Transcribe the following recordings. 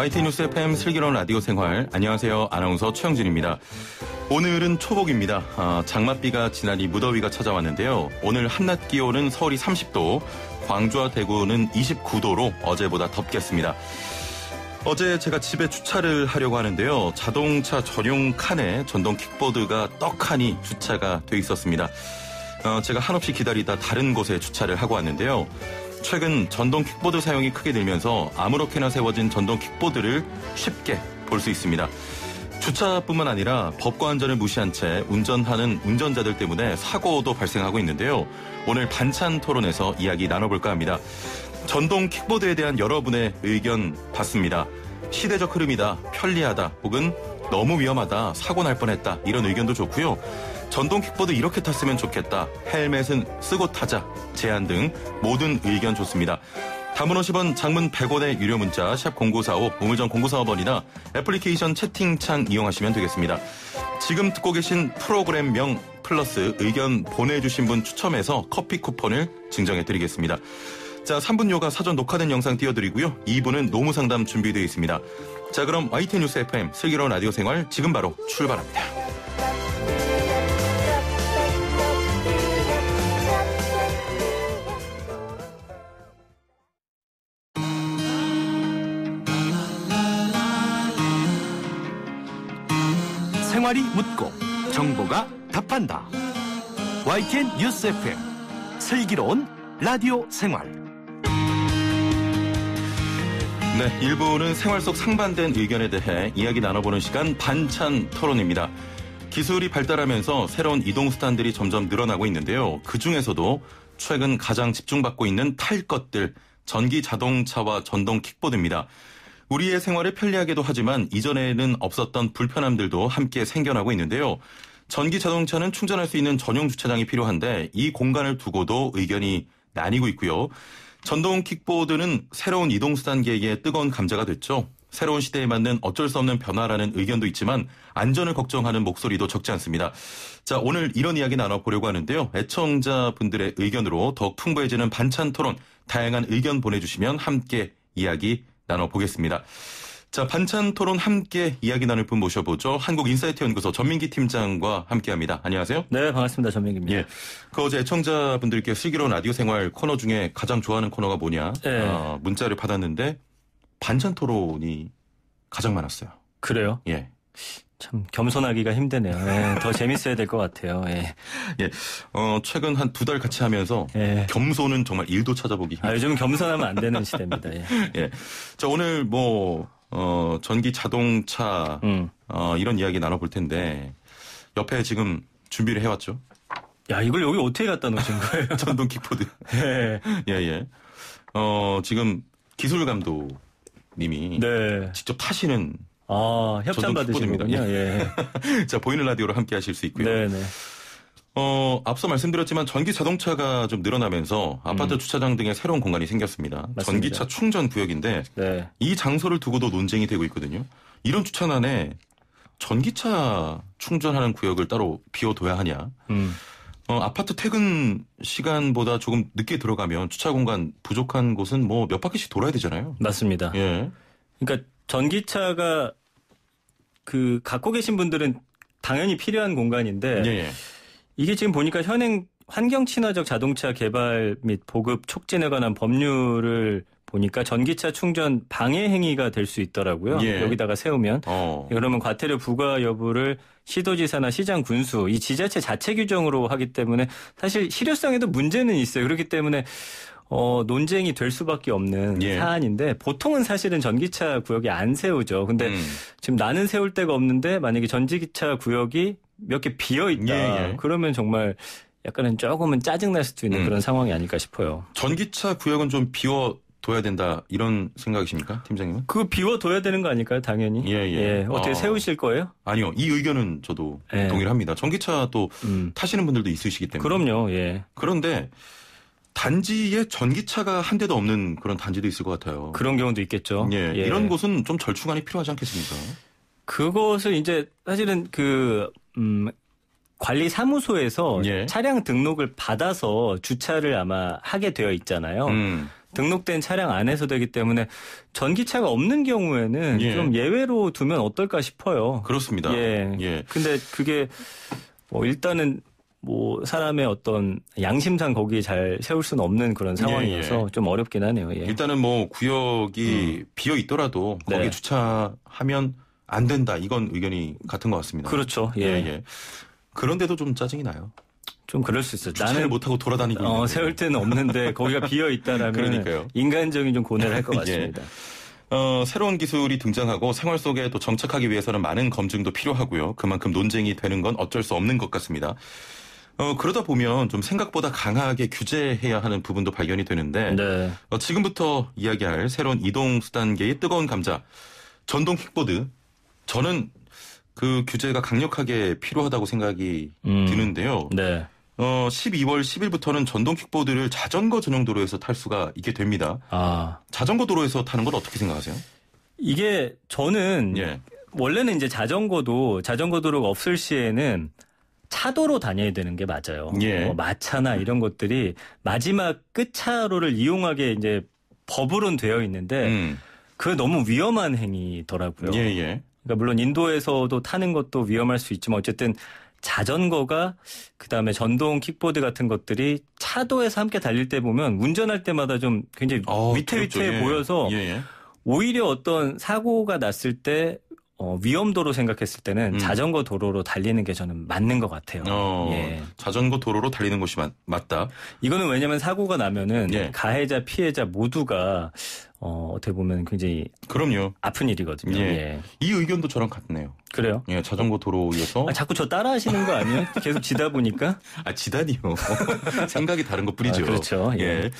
마이티 뉴스 FM 슬기로운 라디오 생활. 안녕하세요. 아나운서 최영진입니다. 오늘은 초복입니다. 아, 장맛비가 지나니 무더위가 찾아왔는데요. 오늘 한낮 기온은 서울이 30도, 광주와 대구는 29도로 어제보다 덥겠습니다. 어제 제가 집에 주차를 하려고 하는데요. 자동차 전용 칸에 전동 킥보드가 떡하니 주차가 돼 있었습니다. 어, 제가 한없이 기다리다 다른 곳에 주차를 하고 왔는데요. 최근 전동 킥보드 사용이 크게 늘면서 아무렇게나 세워진 전동 킥보드를 쉽게 볼 수 있습니다. 주차뿐만 아니라 법과 안전을 무시한 채 운전하는 운전자들 때문에 사고도 발생하고 있는데요. 오늘 반찬 토론에서 이야기 나눠볼까 합니다. 전동 킥보드에 대한 여러분의 의견 받습니다. 시대적 흐름이다, 편리하다, 혹은 너무 위험하다, 사고 날 뻔했다, 이런 의견도 좋고요. 전동 킥보드 이렇게 탔으면 좋겠다. 헬멧은 쓰고 타자. 제안 등 모든 의견 좋습니다. 단문 50원, 장문 100원의 유료 문자 샵 0945, 우물정 0945번이나 애플리케이션 채팅창 이용하시면 되겠습니다. 지금 듣고 계신 프로그램명 플러스 의견 보내주신 분 추첨해서 커피 쿠폰을 증정해드리겠습니다. 자, 3분 요가 사전 녹화된 영상 띄워드리고요. 2분은 노무 상담 준비되어 있습니다. 자, 그럼 YT 뉴스 FM 슬기로운 라디오 생활 지금 바로 출발합니다. 말이 묻고 정보가 답한다. YTN 뉴스 FM 슬기로운 라디오 생활. 네, 일부는 생활 속 상반된 의견에 대해 이야기 나눠보는 시간 반찬 토론입니다. 기술이 발달하면서 새로운 이동 수단들이 점점 늘어나고 있는데요. 그 중에서도 최근 가장 집중받고 있는 탈 것들 전기 자동차와 전동 킥보드입니다. 우리의 생활을 편리하게도 하지만 이전에는 없었던 불편함들도 함께 생겨나고 있는데요. 전기 자동차는 충전할 수 있는 전용 주차장이 필요한데 이 공간을 두고도 의견이 나뉘고 있고요. 전동 킥보드는 새로운 이동수단 계획에 뜨거운 감자가 됐죠. 새로운 시대에 맞는 어쩔 수 없는 변화라는 의견도 있지만 안전을 걱정하는 목소리도 적지 않습니다. 자, 오늘 이런 이야기 나눠보려고 하는데요. 애청자분들의 의견으로 더 풍부해지는 반찬 토론, 다양한 의견 보내주시면 함께 이야기 나눠보겠습니다. 자, 반찬 토론 함께 이야기 나눌 분 모셔보죠. 한국인사이트 연구소 전민기 팀장과 함께 합니다. 안녕하세요. 네, 반갑습니다. 전민기입니다. 예. 그 어제 애청자분들께 슬기로운 라디오 생활 코너 중에 가장 좋아하는 코너가 뭐냐. 네. 어, 문자를 받았는데 반찬 토론이 가장 많았어요. 그래요? 예. 참 겸손하기가 힘드네요. 예, 더 재밌어야 될 것 같아요. 예. 예. 어, 최근 한 두 달 같이 하면서 예. 겸손은 정말 일도 찾아보기 힘. 아, 요즘 겸손하면 안 되는 시대입니다. 예. 예. 자, 오늘 뭐 어, 전기 자동차 음. 어, 이런 이야기 나눠 볼 텐데 옆에 지금 준비를 해 왔죠? 야, 이걸 여기 어떻게 갖다 놓으신 거예요? 전동 킥보드. 예. 예, 예. 어, 지금 기술 감독 님이 네. 직접 타시는 아, 협찬 받으십니다. 예. 예. 자, 보이는 라디오로 함께 하실 수 있고요. 네네. 네. 어, 앞서 말씀드렸지만 전기 자동차가 좀 늘어나면서 아파트 음. 주차장 등에 새로운 공간이 생겼습니다. 맞습니다. 전기차 충전 구역인데 네. 이 장소를 두고도 논쟁이 되고 있거든요. 이런 주차안에 전기차 충전하는 구역을 따로 비워둬야 하냐. 음. 어, 아파트 퇴근 시간보다 조금 늦게 들어가면 주차 공간 부족한 곳은 뭐 몇 바퀴씩 돌아야 되잖아요. 맞습니다. 예. 그러니까 전기차가 그 갖고 계신 분들은 당연히 필요한 공간인데 예, 예. 이게 지금 보니까 현행 환경 친화적 자동차 개발 및 보급 촉진에 관한 법률을 보니까 전기차 충전 방해 행위가 될 수 있더라고요. 예. 여기다가 세우면 어. 그러면 과태료 부과 여부를 시도지사나 시장 군수 이 지자체 자체 규정으로 하기 때문에 사실 실효성에도 문제는 있어요. 그렇기 때문에 어, 논쟁이 될 수밖에 없는 예. 사안인데 보통은 사실은 전기차 구역이 안 세우죠. 근데 음. 지금 나는 세울 데가 없는데 만약에 전기차 구역이 몇 개 비어 있다. 예, 예. 그러면 정말 약간은 조금은 짜증 날 수도 있는 음. 그런 상황이 아닐까 싶어요. 전기차 구역은 좀 비워 둬야 된다 이런 생각이십니까, 팀장님은? 그 비워둬야 되는 거 아닐까요, 당연히? 예, 예. 예. 어떻게 아, 세우실 거예요? 아니요, 이 의견은 저도 예. 동의를 합니다. 전기차 또 음. 타시는 분들도 있으시기 때문에. 그럼요, 예. 그런데 단지에 전기차가 한 대도 없는 그런 단지도 있을 것 같아요. 그런 경우도 있겠죠. 예, 예. 이런 곳은 좀 절충안이 필요하지 않겠습니까? 그것을 이제 사실은 그 음, 관리 사무소에서 예. 차량 등록을 받아서 주차를 아마 하게 되어 있잖아요. 음. 등록된 차량 안에서 되기 때문에 전기차가 없는 경우에는 예. 좀 예외로 두면 어떨까 싶어요. 그렇습니다. 예. 예. 근데 그게 뭐 일단은 뭐 사람의 어떤 양심상 거기에 잘 세울 수는 없는 그런 예, 상황이어서 예, 예. 좀 어렵긴 하네요. 예. 일단은 뭐 구역이 음. 비어 있더라도 거기 네. 주차하면 안 된다. 이건 의견이 같은 것 같습니다. 그렇죠. 예. 예, 예. 그런데도 좀 짜증이 나요. 좀 그럴 수 있어요. 나는 못 하고 돌아다니고 어, 세울 때는 없는데 거기가 비어 있다라면 그러니까요. 인간적인 좀 고뇌를 할것 예. 같습니다. 어, 새로운 기술이 등장하고 생활 속에 또 정착하기 위해서는 많은 검증도 필요하고요. 그만큼 논쟁이 되는 건 어쩔 수 없는 것 같습니다. 어, 그러다 보면 좀 생각보다 강하게 규제해야 하는 부분도 발견이 되는데 네. 어, 지금부터 이야기할 새로운 이동 수단계의 뜨거운 감자 전동 킥보드 저는 그 규제가 강력하게 필요하다고 생각이 음. 드는데요. 네. 어, 12월 10일부터는 전동 킥보드를 자전거 전용 도로에서 탈 수가 있게 됩니다. 아. 자전거 도로에서 타는 건 어떻게 생각하세요? 이게 저는 예. 원래는 이제 자전거도 자전거 도로가 없을 시에는 차도로 다녀야 되는 게 맞아요. 예. 어, 마차나 이런 것들이 마지막 끝차로를 이용하게 이제 법으론 되어 있는데 음. 그 너무 위험한 행위더라고요. 예, 예. 그러니까 물론 인도에서도 타는 것도 위험할 수 있지만 어쨌든 자전거가 그다음에 전동 킥보드 같은 것들이 차도에서 함께 달릴 때 보면 운전할 때마다 좀 굉장히 어, 위태위태해 그렇죠. 예. 보여서 예, 예. 오히려 어떤 사고가 났을 때 어, 위험도로 생각했을 때는 음. 자전거 도로로 달리는 게 저는 맞는 것 같아요. 어, 예. 자전거 도로로 달리는 것이 맞, 맞다. 이거는 왜냐하면 사고가 나면은 예. 가해자 피해자 모두가 어, 어떻게 보면 굉장히 그럼요 아픈 일이거든요. 예. 예. 이 의견도 저랑 같네요. 그래요? 예, 자전거 도로에서 아, 자꾸 저 따라하시는 거 아니에요? 계속 지다 보니까 아 지다니요. 생각이 다른 것뿐이죠. 아, 그렇죠. 예. 예.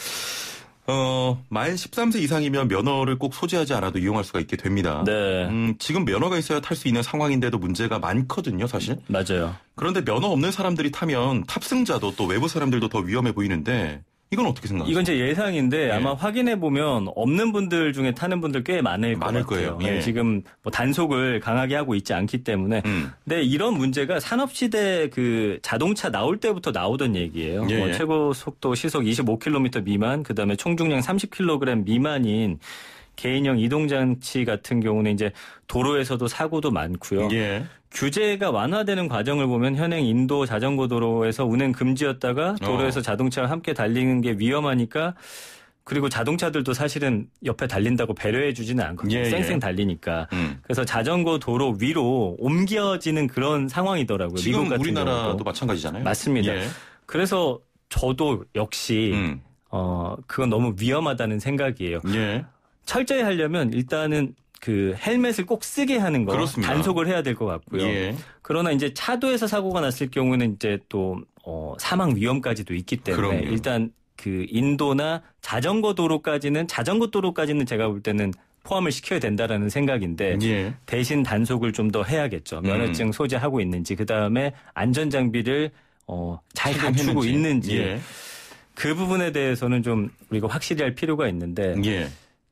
어, 만 13세 이상이면 면허를 꼭 소지하지 않아도 이용할 수가 있게 됩니다. 네. 음, 지금 면허가 있어야 탈 수 있는 상황인데도 문제가 많거든요, 사실. 맞아요. 그런데 면허 없는 사람들이 타면 탑승자도 또 외부 사람들도 더 위험해 보이는데 이건 어떻게 생각하세요? 이건 제 예상인데 예. 아마 확인해 보면 없는 분들 중에 타는 분들 꽤 많을 많을 같아요. 거예요. 예. 예. 지금 뭐 단속을 강하게 하고 있지 않기 때문에. 음. 근데 이런 문제가 산업 시대 그 자동차 나올 때부터 나오던 얘기예요. 예. 뭐 예. 최고 속도 시속 25km 미만, 그다음에 총중량 30kg 미만인 개인형 이동장치 같은 경우는 이제 도로에서도 사고도 많고요. 예. 규제가 완화되는 과정을 보면 현행 인도 자전거 도로에서 운행 금지였다가 어. 도로에서 어. 자동차와 함께 달리는 게 위험하니까 그리고 자동차들도 사실은 옆에 달린다고 배려해 주지는 않거든요. 예, 예. 쌩쌩 달리니까. 음. 그래서 자전거 도로 위로 옮겨지는 그런 상황이더라고요. 지금 미국 같은 우리나라도 경우도. 마찬가지잖아요. 맞습니다. 예. 그래서 저도 역시 음. 어 그건 너무 위험하다는 생각이에요. 예. 철저히 하려면 일단은 그 헬멧을 꼭 쓰게 하는 거 그렇습니다. 단속을 해야 될 것 같고요. 예. 그러나 이제 차도에서 사고가 났을 경우는 이제 또 어, 사망 위험까지도 있기 때문에 그럼요. 일단 그 인도나 자전거 도로까지는 자전거 도로까지는 제가 볼 때는 포함을 시켜야 된다라는 생각인데 예. 대신 단속을 좀 더 해야겠죠. 음. 면허증 소지하고 있는지 그 다음에 안전 장비를 어잘 갖추고 있는지 예. 그 부분에 대해서는 좀 우리가 확실히 할 필요가 있는데. 예.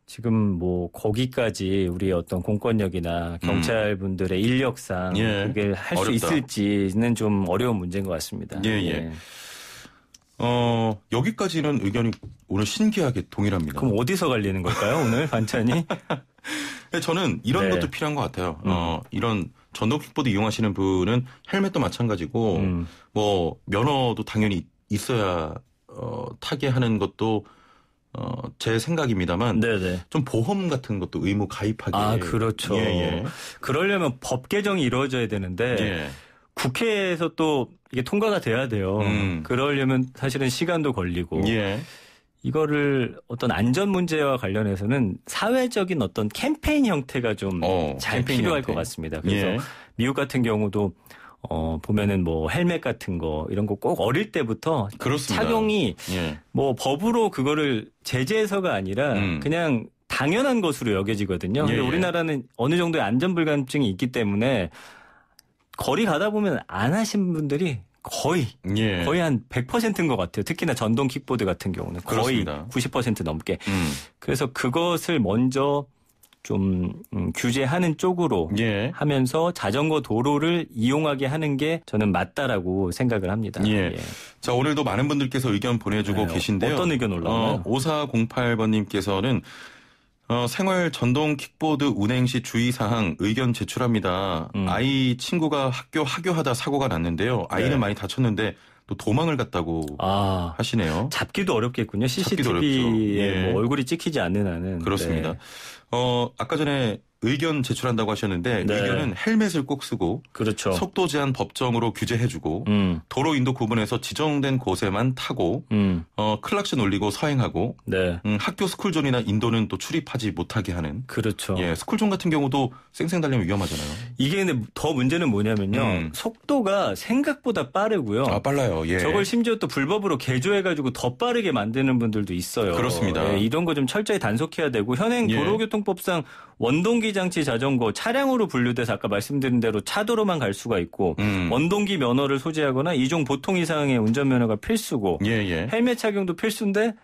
지금 뭐 거기까지 우리의 어떤 공권력이나 음. 경찰 분들의 인력상 예. 그게 할 수 있을지는 좀 어려운 문제인 것 같습니다. 예, 예, 예. 어, 여기까지는 의견이 오늘 신기하게 동일합니다. 그럼 어디서 갈리는 걸까요? 오늘 반찬이? 네, 저는 이런 네. 것도 필요한 것 같아요. 음. 어, 이런 전동 킥보드 이용하시는 분은 헬멧도 마찬가지고 음. 뭐 면허도 당연히 있어야 어, 타게 하는 것도 어, 제 생각입니다만 네네. 좀 보험 같은 것도 의무 가입하기 아 그렇죠. 예, 예. 그러려면 법 개정이 이루어져야 되는데 예. 국회에서 또 이게 통과가 돼야 돼요. 음. 그러려면 사실은 시간도 걸리고 예. 이거를 어떤 안전 문제와 관련해서는 사회적인 어떤 캠페인 형태가 좀잘 어, 필요할 형태. 것 같습니다. 그래서 예. 미국 같은 경우도 어, 보면은 뭐 헬멧 같은 거 이런 거 꼭 어릴 때부터 그렇습니다. 착용이 예. 뭐 법으로 그거를 제재해서가 아니라 음. 그냥 당연한 것으로 여겨지거든요. 예, 근데 예. 우리나라는 어느 정도의 안전 불감증이 있기 때문에 거리 가다 보면 안 하신 분들이 거의 예. 거의 한 100%인 것 같아요. 특히나 전동 킥보드 같은 경우는 거의 그렇습니다. 90% 넘게. 음. 그래서 그것을 먼저 좀 음, 규제하는 쪽으로 예. 하면서 자전거 도로를 이용하게 하는 게 저는 맞다라고 생각을 합니다. 예. 예. 자 오늘도 많은 분들께서 의견 보내주고 네, 계신데요. 어떤 의견 올라오나요? 어, 5408번님께서는 어, 생활 전동 킥보드 운행 시 주의 사항 의견 제출합니다. 음. 아이 친구가 학교 하교하다 사고가 났는데요. 아이는 네. 많이 다쳤는데 또 도망을 갔다고 아, 하시네요. 잡기도 어렵겠군요. CCTV에 잡기도 어렵죠. 뭐 예. 뭐 얼굴이 찍히지 않는 한은. 그렇습니다. 네. 어, 아까 전에 의견 제출한다고 하셨는데 네. 의견은 헬멧을 꼭 쓰고 그렇죠. 속도 제한 법정으로 규제해주고 음. 도로 인도 구분에서 지정된 곳에만 타고 음. 어, 클락션 올리고 서행하고 네. 음, 학교 스쿨존이나 인도는 또 출입하지 못하게 하는 그렇죠. 예, 스쿨존 같은 경우도 쌩쌩 달리면 위험하잖아요. 이게 근데 더 문제는 뭐냐면요. 음. 속도가 생각보다 빠르고요. 아 빨라요. 예. 저걸 심지어 또 불법으로 개조해가지고 더 빠르게 만드는 분들도 있어요. 그렇습니다. 예, 이런 거 좀 철저히 단속해야 되고 현행 예. 도로교통법상 원동기 장치 자전거 차량으로 분류돼서 아까 말씀드린 대로 차도로만 갈 수가 있고 음. 원동기 면허를 소지하거나 이종 보통 이상의 운전면허가 필수고 예, 예. 헬멧 착용도 필수인데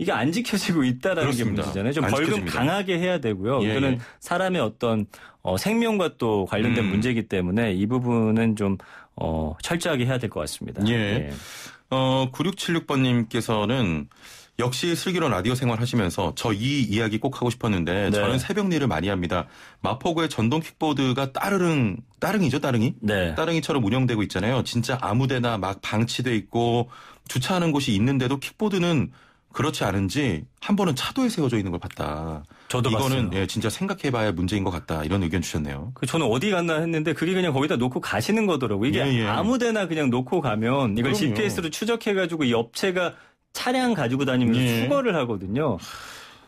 이게 안 지켜지고 있다라는 그렇습니다. 게 문제잖아요. 좀 벌금 지켜집니다. 강하게 해야 되고요. 예, 이거는 예. 사람의 어떤 어, 생명과 또 관련된 음. 문제이기 때문에 이 부분은 좀 어, 철저하게 해야 될 것 같습니다. 예. 예. 어, 9676번님께서는 역시 슬기로운 라디오 생활 하시면서 저 이 이야기 꼭 하고 싶었는데 네. 저는 새벽 일을 많이 합니다. 마포구의 전동 킥보드가 따르릉 따릉이죠 따릉이? 네. 따릉이처럼 운영되고 있잖아요. 진짜 아무데나 막 방치돼 있고 주차하는 곳이 있는데도 킥보드는 그렇지 않은지 한 번은 차도에 세워져 있는 걸 봤다. 저도 이거는 예, 진짜 생각해봐야 문제인 것 같다 이런 의견 주셨네요. 그 저는 어디 갔나 했는데 그게 그냥 거기다 놓고 가시는 거더라고. 이게 예, 예. 아무데나 그냥 놓고 가면 이걸 그럼요. GPS로 추적해가지고 옆 업체가 차량 가지고 다니면서 예. 수거를 하거든요.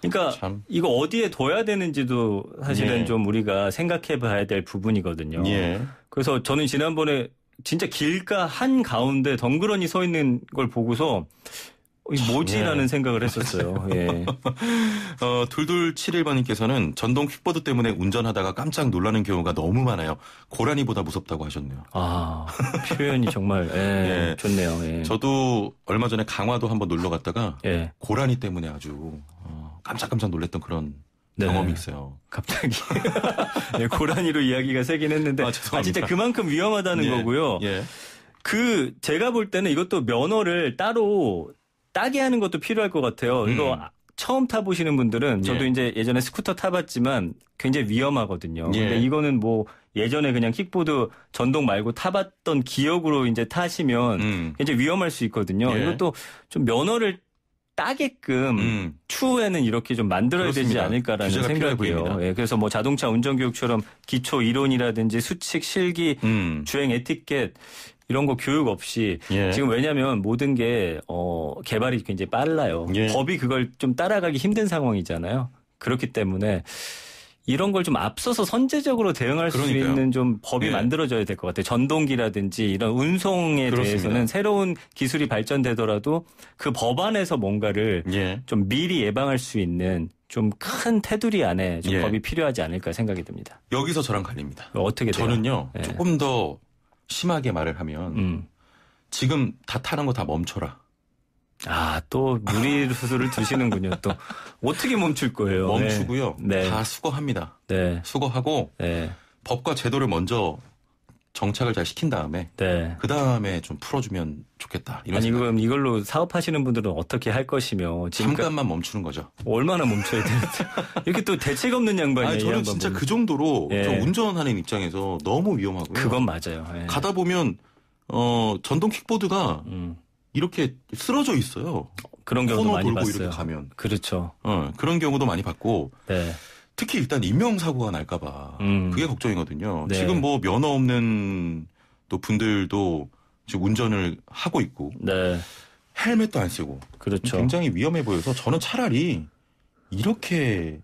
그러니까 참. 이거 어디에 둬야 되는지도 사실은 예. 좀 우리가 생각해 봐야 될 부분이거든요. 예. 그래서 저는 지난번에 진짜 길가 한 가운데 덩그러니 서 있는 걸 보고서 뭐지라는 예. 생각을 했었어요. 예. 어, 둘둘 7일번님께서는 전동 퀵보드 때문에 운전하다가 깜짝 놀라는 경우가 너무 많아요. 고라니보다 무섭다고 하셨네요. 아, 표현이 정말 예, 예. 좋네요. 예. 저도 얼마 전에 강화도 한번 놀러 갔다가 예. 고라니 때문에 아주 어, 깜짝깜짝 놀랐던 그런 네. 경험이 있어요. 갑자기 네, 고라니로 이야기가 세긴 했는데 아, 아 진짜 그만큼 위험하다는 거고요. 그 제가 볼 때는 이것도 면허를 따로 따게 하는 것도 필요할 것 같아요. 음. 이거 처음 타보시는 분들은 저도 예. 이제 예전에 스쿠터 타봤지만 굉장히 위험하거든요. 예. 근데 이거는 뭐 예전에 그냥 킥보드 전동 말고 타봤던 기억으로 이제 타시면 음. 굉장히 위험할 수 있거든요. 예. 이것도 좀 면허를 따게끔 음. 추후에는 이렇게 좀 만들어야 그렇습니다. 되지 않을까라는 생각이에요. 예, 그래서 뭐 자동차 운전 교육처럼 기초 이론이라든지 수칙, 실기, 음. 주행 에티켓 이런 거 교육 없이 예. 지금 왜냐하면 모든 게 어, 개발이 굉장히 빨라요. 예. 법이 그걸 좀 따라가기 힘든 상황이잖아요. 그렇기 때문에 이런 걸 좀 앞서서 선제적으로 대응할 그러니까요. 수 있는 좀 법이 네. 만들어져야 될 것 같아요. 전동기라든지 이런 운송에 그렇습니다. 대해서는 새로운 기술이 발전되더라도 그 법안에서 뭔가를 예. 좀 미리 예방할 수 있는 좀 큰 테두리 안에 좀 예. 법이 필요하지 않을까 생각이 듭니다. 여기서 저랑 갈립니다. 어떻게 돼요? 저는요 네. 조금 더 심하게 말을 하면 음. 지금 다 타는 거 다 멈춰라. 아, 또무리수술을드시는군요또 어떻게 멈출 거예요? 네. 멈추고요. 네. 다 수거합니다. 네. 수거하고 네. 법과 제도를 먼저 정착을 잘 시킨 다음에 네. 그 다음에 좀 풀어주면 좋겠다. 이런 아니 생각. 그럼 이걸로 사업하시는 분들은 어떻게 할 것이며 잠깐만 멈추는 거죠. 얼마나 멈춰야 되는지 이렇게 또 대책 없는 양반이에요. 저는 진짜 보면. 그 정도로 예. 운전하는 입장에서 너무 위험하고요. 그건 맞아요. 예. 가다 보면 어 전동 킥보드가 음. 이렇게 쓰러져 있어요. 그런 경우도 많이 봤어요. 이렇게 가면 그렇죠. 어, 그런 경우도 많이 봤고. 네. 특히 일단 인명 사고가 날까봐 음. 그게 걱정이거든요. 네. 지금 뭐 면허 없는 또 분들도 지금 운전을 하고 있고 네. 헬멧도 안 쓰고 그렇죠. 굉장히 위험해 보여서 저는 차라리 이렇게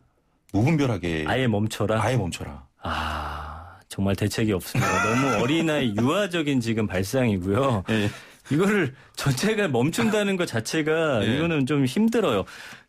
무분별하게 아예 멈춰라. 아예 멈춰라. 아 정말 대책이 없습니다. 너무 어린아이 유아적인 지금 발상이고요. 네. 이거를 전체가 멈춘다는 것 자체가 예. 이거는 좀 힘들어요.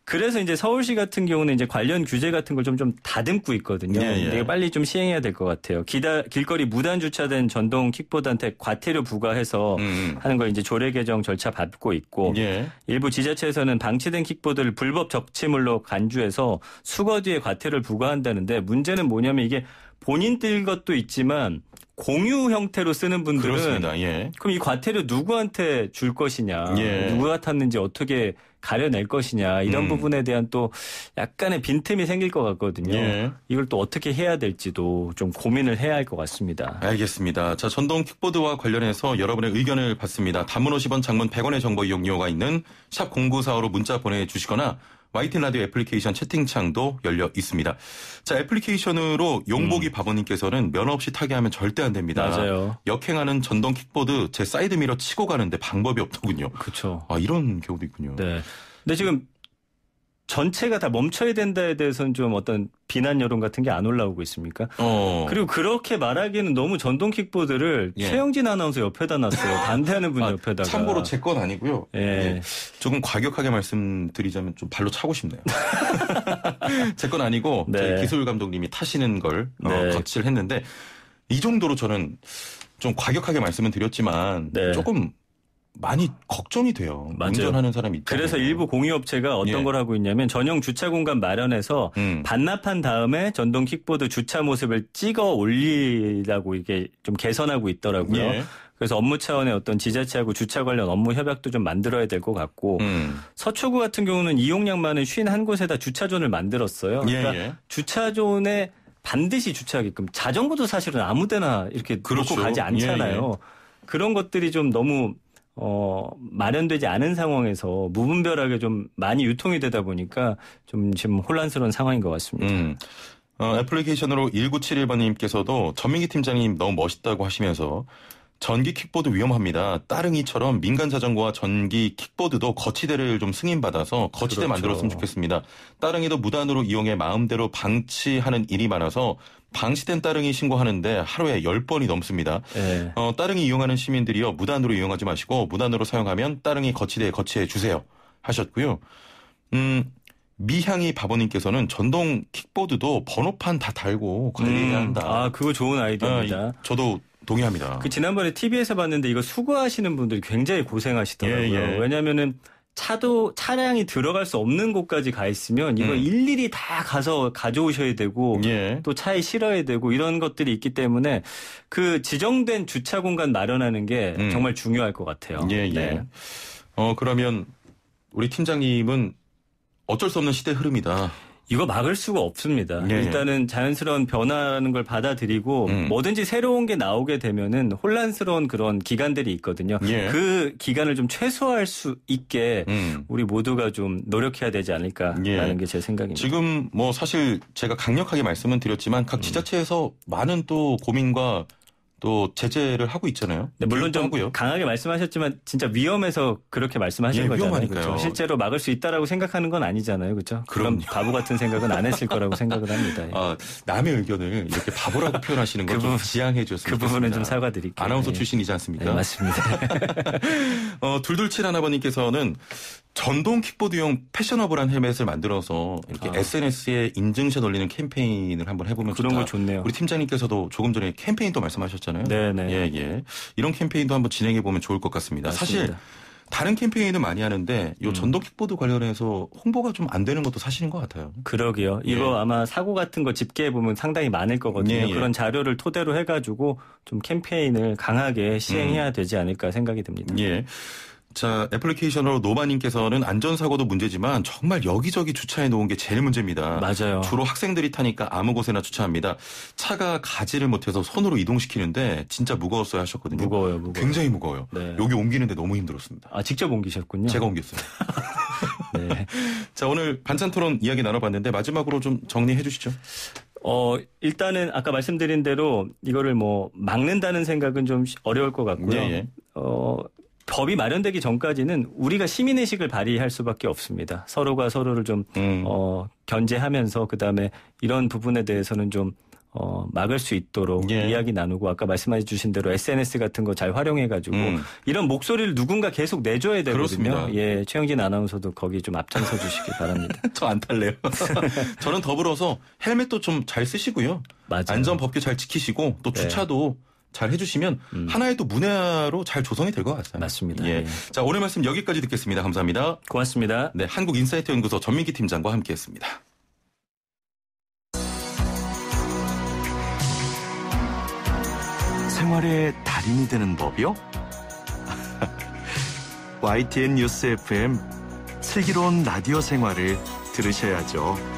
그래서 이제 서울시 같은 경우는 이제 관련 규제 같은 걸 좀 좀 다듬고 있거든요. 예, 예. 빨리 좀 시행해야 될 것 같아요. 기다, 길거리 무단 주차된 전동 킥보드한테 과태료 부과해서 음, 음. 하는 걸 이제 조례 개정 절차 받고 있고 예. 일부 지자체에서는 방치된 킥보드를 불법 적치물로 간주해서 수거 뒤에 과태료를 부과한다는데 문제는 뭐냐면 이게 본인 들 것도 있지만 공유 형태로 쓰는 분들은 그렇습니다. 예. 그럼 이 과태료 누구한테 줄 것이냐, 예. 누구가 탔는지 어떻게 가려낼 것이냐 이런 음. 부분에 대한 또 약간의 빈틈이 생길 것 같거든요. 예. 이걸 또 어떻게 해야 될지도 좀 고민을 해야 할 것 같습니다. 알겠습니다. 자 전동 킥보드와 관련해서 여러분의 의견을 받습니다. 단문 50원, 장문 100원의 정보 이용료가 있는 샵0945로 문자 보내주시거나 YTN 라디오 애플리케이션 채팅창도 열려 있습니다. 자, 애플리케이션으로 용복이 음. 바보님께서는 면허 없이 타게 하면 절대 안 됩니다. 맞아요. 역행하는 전동 킥보드 제 사이드미러 치고 가는데 방법이 없더군요. 그렇죠. 아, 이런 경우도 있군요. 네. 근데 지금 전체가 다 멈춰야 된다에 대해서는 좀 어떤 비난 여론 같은 게 안 올라오고 있습니까? 어. 그리고 그렇게 말하기에는 너무 전동 킥보드를 예. 최영진 아나운서 옆에다 놨어요. 반대하는 분 아, 옆에다가. 참고로 제 건 아니고요. 예. 예. 조금 과격하게 말씀드리자면 좀 발로 차고 싶네요. 제 건 아니고 네. 저희 기술 감독님이 타시는 걸 어, 네. 어, 거치를 했는데 이 정도로 저는 좀 과격하게 말씀은 드렸지만 네. 조금 많이 걱정이 돼요. 맞아요. 운전하는 사람 있다. 그래서 일부 공유업체가 어떤 예. 걸 하고 있냐면 전용 주차 공간 마련해서 음. 반납한 다음에 전동 킥보드 주차 모습을 찍어 올리라고 이게 좀 개선하고 있더라고요. 예. 그래서 업무 차원의 어떤 지자체하고 주차 관련 업무 협약도 좀 만들어야 될 것 같고 음. 서초구 같은 경우는 이용량 많은 5한곳에다 주차존을 만들었어요. 예, 그러니까 예. 주차존에 반드시 주차하게끔 자전거도 사실은 아무데나 이렇게 그렇고 가지 않잖아요. 예, 예. 그런 것들이 좀 너무 어, 마련되지 않은 상황에서 무분별하게 좀 많이 유통이 되다 보니까 좀 지금 혼란스러운 상황인 것 같습니다. 음. 어, 애플리케이션으로 1971번님께서도 전민기 팀장님 너무 멋있다고 하시면서 전기 킥보드 위험합니다. 따릉이처럼 민간 자전거와 전기 킥보드도 거치대를 좀 승인받아서 거치대 그렇죠. 만들었으면 좋겠습니다. 따릉이도 무단으로 이용해 마음대로 방치하는 일이 많아서 방치된 따릉이 신고하는데 하루에 10번이 넘습니다. 네. 어, 따릉이 이용하는 시민들이요. 무단으로 이용하지 마시고 무단으로 사용하면 따릉이 거치대에 거치해 주세요. 하셨고요. 음, 미향이 바보님께서는 전동 킥보드도 번호판 다 달고 관리해야 음, 한다. 음, 아, 그거 좋은 아이디어입니다. 아, 저도 동의합니다. 그 지난번에 TV에서 봤는데 이거 수거하시는 분들이 굉장히 고생하시더라고요. 예, 예. 왜냐면은 차도 차량이 들어갈 수 없는 곳까지 가 있으면 이거 음. 일일이 다 가서 가져오셔야 되고 예. 또 차에 실어야 되고 이런 것들이 있기 때문에 그 지정된 주차 공간 마련하는 게 음. 정말 중요할 것 같아요. 예, 예. 네. 어 그러면 우리 팀장님은 어쩔 수 없는 시대 흐름이다. 이거 막을 수가 없습니다. 네. 일단은 자연스러운 변화라는 걸 받아들이고 음. 뭐든지 새로운 게 나오게 되면은 혼란스러운 그런 기간들이 있거든요. 예. 그 기간을 좀 최소화할 수 있게 음. 우리 모두가 좀 노력해야 되지 않을까라는 예. 게제 생각입니다. 지금 뭐 사실 제가 강력하게 말씀은 드렸지만 각 음. 지자체에서 음. 많은 또 고민과 또 제재를 하고 있잖아요. 네, 물론 좀 하고요. 강하게 말씀하셨지만 진짜 위험해서 그렇게 말씀하신 예, 거잖아요. 그렇죠? 위험하니까요. 그렇죠? 실제로 막을 수 있다라고 생각하는 건 아니잖아요, 그렇죠? 그럼 바보 같은 생각은 안 했을 거라고 생각을 합니다. 예. 아, 남의 의견을 이렇게 바보라고 표현하시는 걸그 부 지양해 주셨습니다. 그 부분은 좀 사과드릴게요. 아나운서 예. 출신이지 않습니까? 네, 맞습니다. 어, 둘둘칠 하나번님께서는 전동 킥보드용 패셔너블한 헬멧을 만들어서 이렇게 아. SNS에 인증샷 올리는 캠페인을 한번 해보면 그런 좋다. 걸 좋네요. 우리 팀장님께서도 조금 전에 캠페인도 말씀하셨죠 있었잖아요. 네네. 예, 예. 이런 캠페인도 한번 진행해 보면 좋을 것 같습니다. 맞습니다. 사실 다른 캠페인도 많이 하는데 이 음. 전동 킥보드 관련해서 홍보가 좀 안 되는 것도 사실인 것 같아요. 그러게요. 예. 이거 아마 사고 같은 거 집계해 보면 상당히 많을 거거든요. 예, 예. 그런 자료를 토대로 해가지고 좀 캠페인을 강하게 시행해야 음. 되지 않을까 생각이 듭니다. 예. 자, 애플리케이션으로 노마님께서는 안전사고도 문제지만 정말 여기저기 주차해 놓은 게 제일 문제입니다. 맞아요. 주로 학생들이 타니까 아무 곳에나 주차합니다. 차가 가지를 못해서 손으로 이동시키는데 진짜 무거웠어요 하셨거든요. 무거워요, 무거워요. 굉장히 무거워요. 네. 여기 옮기는데 너무 힘들었습니다. 아, 직접 옮기셨군요. 제가 옮겼어요. 네. 자, 오늘 반찬 토론 이야기 나눠봤는데 마지막으로 좀 정리해 주시죠. 어, 일단은 아까 말씀드린 대로 이거를 뭐 막는다는 생각은 좀 어려울 것 같고요. 예, 예. 어, 법이 마련되기 전까지는 우리가 시민의식을 발휘할 수밖에 없습니다. 서로가 서로를 좀, 음. 어, 견제하면서 그 다음에 이런 부분에 대해서는 좀 어, 막을 수 있도록 예. 이야기 나누고 아까 말씀해 주신 대로 SNS 같은 거 잘 활용해 가지고 음. 이런 목소리를 누군가 계속 내줘야 되거든요. 그렇습니다. 예, 최영진 아나운서도 거기 좀 앞장서 주시기 바랍니다. 저 안 탈래요. 저는 더불어서 헬멧도 좀 잘 쓰시고요. 맞아요. 안전 법규 잘 지키시고 또 네. 주차도 네. 잘 해주시면 음. 하나의 또 문화로 잘 조성이 될 것 같아요. 맞습니다. 예. 예. 자 오늘 말씀 여기까지 듣겠습니다. 감사합니다. 고맙습니다. 네, 한국인사이트 연구소 전민기 팀장과 함께했습니다. 생활의 달인이 되는 법이요? YTN 뉴스 FM 슬기로운 라디오 생활을 들으셔야죠.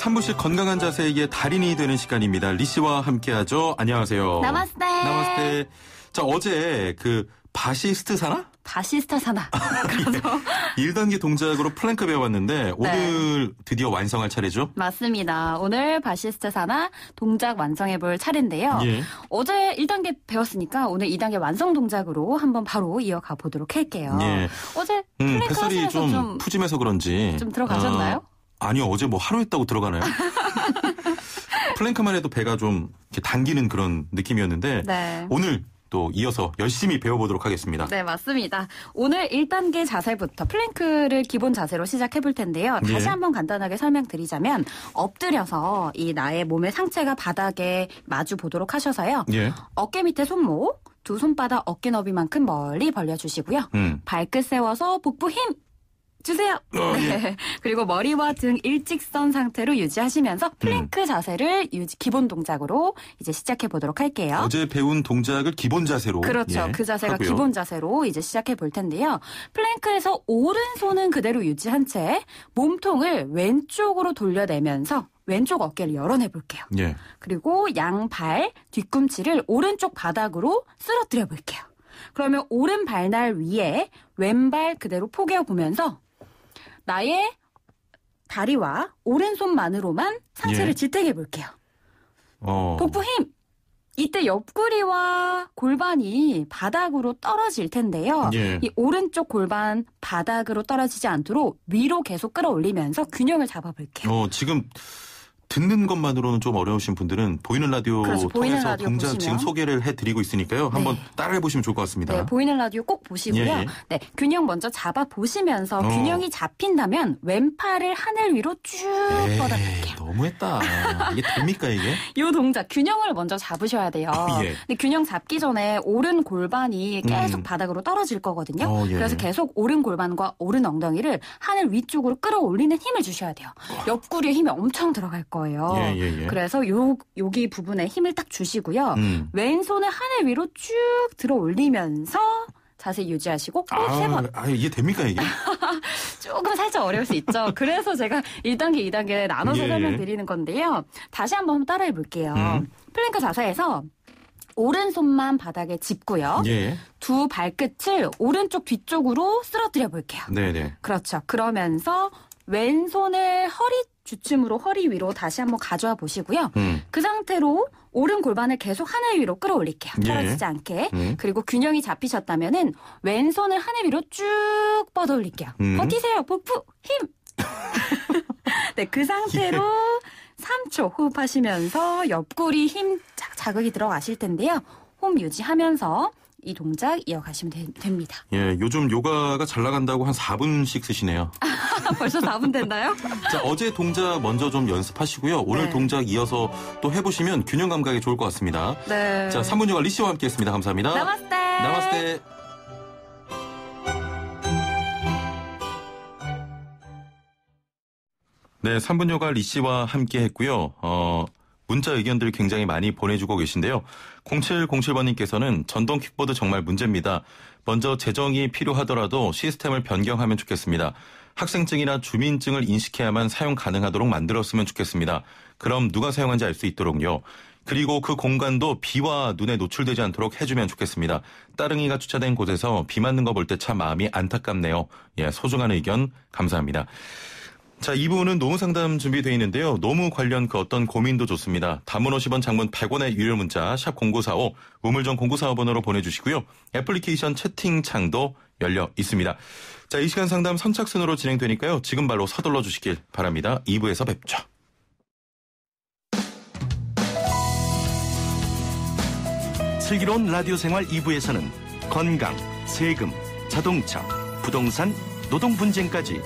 3부씩 건강한 자세에게 달인이 되는 시간입니다. 리 씨와 함께하죠. 안녕하세요. 나마스테. 나마스테. 자, 어제 그 바시스트 사나? 바시스타 사나. 그래서 1단계 예. 동작으로 플랭크 배워봤는데 네. 오늘 네. 드디어 완성할 차례죠? 맞습니다. 오늘 바시스타 사나 동작 완성해볼 차례인데요. 예. 어제 1단계 배웠으니까 오늘 2단계 완성 동작으로 한번 바로 이어가 보도록 할게요. 예. 어제 음, 플랭크 음, 뱃살이 좀, 좀, 푸짐해서 그런지 좀 들어가셨나요? 어, 아니요, 어제 뭐 하루 했다고 들어가나요? 플랭크만 해도 배가 좀 이렇게 당기는 그런 느낌이었는데 네. 오늘 또 이어서 열심히 배워보도록 하겠습니다. 네, 맞습니다. 오늘 1단계 자세부터 플랭크를 기본 자세로 시작해 볼 텐데요. 네. 다시 한번 간단하게 설명드리자면 엎드려서 이 나의 몸의 상체가 바닥에 마주 보도록 하셔서요. 네. 어깨 밑에 손목, 두 손바닥 어깨 너비만큼 멀리 벌려주시고요. 음. 발끝 세워서 복부 힘 주세요. 어, 예. 네. 그리고 머리와 등 일직선 상태로 유지하시면서 플랭크 음. 자세를 유지 기본 동작으로 이제 시작해 보도록 할게요. 어제 배운 동작을 기본 자세로 그렇죠. 예, 그 자세가 하고요. 기본 자세로 이제 시작해 볼 텐데요. 플랭크에서 오른손은 그대로 유지한 채 몸통을 왼쪽으로 돌려내면서 왼쪽 어깨를 열어내 볼게요. 예. 그리고 양발 뒤꿈치를 오른쪽 바닥으로 쓰러뜨려 볼게요. 그러면 오른 발날 위에 왼발 그대로 포개어 보면서 나의 다리와 오른손만으로만 상체를 예. 질뜨해 볼게요. 어. 복부 힘. 이때 옆구리와 골반이 바닥으로 떨어질 텐데요. 예. 이 오른쪽 골반 바닥으로 떨어지지 않도록 위로 계속 끌어올리면서 균형을 잡아볼게요. 어, 지금 듣는 것만으로는 좀 어려우신 분들은 보이는 라디오 그렇죠. 통해서 보이는 라디오 동작 보시면. 지금 소개를 해드리고 있으니까요. 한번 네. 따라해 보시면 좋을 것 같습니다. 네, 보이는 라디오 꼭 보시고요. 예, 예. 네, 균형 먼저 잡아 보시면서 어. 균형이 잡힌다면 왼팔을 하늘 위로 쭉 에이, 뻗어볼게요. 너무했다. 이게 됩니까 이게? 이 동작 균형을 먼저 잡으셔야 돼요. 어, 예. 근데 균형 잡기 전에 오른 골반이 계속 음. 바닥으로 떨어질 거거든요. 어, 예. 그래서 계속 오른 골반과 오른 엉덩이를 하늘 위쪽으로 끌어올리는 힘을 주셔야 돼요. 옆구리에 힘이 엄청 들어갈 거예요. 거예요. 예, 예, 예. 그래서 요 여기 부분에 힘을 딱 주시고요. 음. 왼손을 하늘 위로 쭉 들어 올리면서 자세 유지하시고 꼭세 번. 아, 아, 이게 됩니까, 이게? 조금 살짝 어려울 수 있죠. 그래서 제가 1단계, 2단계 나눠서 예. 예. 설명드리는 건데요. 다시 한번 따라해 볼게요. 음. 플랭크 자세에서 오른손만 바닥에 짚고요. 예. 두 발끝을 오른쪽 뒤쪽으로 쓰러뜨려 볼게요. 네네. 네. 그렇죠. 그러면서 왼손을 허리 주춤으로 허리 위로 다시 한번 가져와 보시고요. 음. 그 상태로 오른 골반을 계속 하늘 위로 끌어올릴게요. 예. 떨어지지 예. 않게. 음. 그리고 균형이 잡히셨다면은 왼손을 하늘 위로 쭉 뻗어 올릴게요. 음. 버티세요. 보프 힘. 네, 그 상태로 예. 3초 호흡하시면서 옆구리 힘 자극이 들어가실 텐데요. 홈 유지하면서 이 동작 이어가시면 되, 됩니다. 예, 요즘 요가가 잘 나간다고 한 4분씩 쓰시네요. 벌써 4분 됐나요? 자, 어제 동작 먼저 좀 연습하시고요. 오늘 네. 동작 이어서 또 해보시면 균형 감각이 좋을 것 같습니다. 네. 자, 3분 요가 리시와 함께 했습니다. 감사합니다. 나마스테. 나마스테. 네, 3분 요가 리시와 함께 했고요. 어, 문자 의견들을 굉장히 많이 보내주고 계신데요. 0707번님께서는 전동 킥보드 정말 문제입니다. 먼저 재정이 필요하더라도 시스템을 변경하면 좋겠습니다. 학생증이나 주민증을 인식해야만 사용 가능하도록 만들었으면 좋겠습니다. 그럼 누가 사용한지 알 수 있도록요. 그리고 그 공간도 비와 눈에 노출되지 않도록 해주면 좋겠습니다. 따릉이가 주차된 곳에서 비 맞는 거 볼 때 참 마음이 안타깝네요. 예, 소중한 의견 감사합니다. 자, 2부는 노무 상담 준비되어 있는데요. 노무 관련 그 어떤 고민도 좋습니다. 단문 50원 장문 100원의 유료 문자 샵 0945 우물정 0945번으로 보내주시고요. 애플리케이션 채팅창도 열려 있습니다. 자, 이 시간 상담 선착순으로 진행되니까요. 지금 바로 서둘러 주시길 바랍니다. 2부에서 뵙죠. 슬기로운 라디오 생활 2부에서는 건강, 세금, 자동차, 부동산, 노동 분쟁까지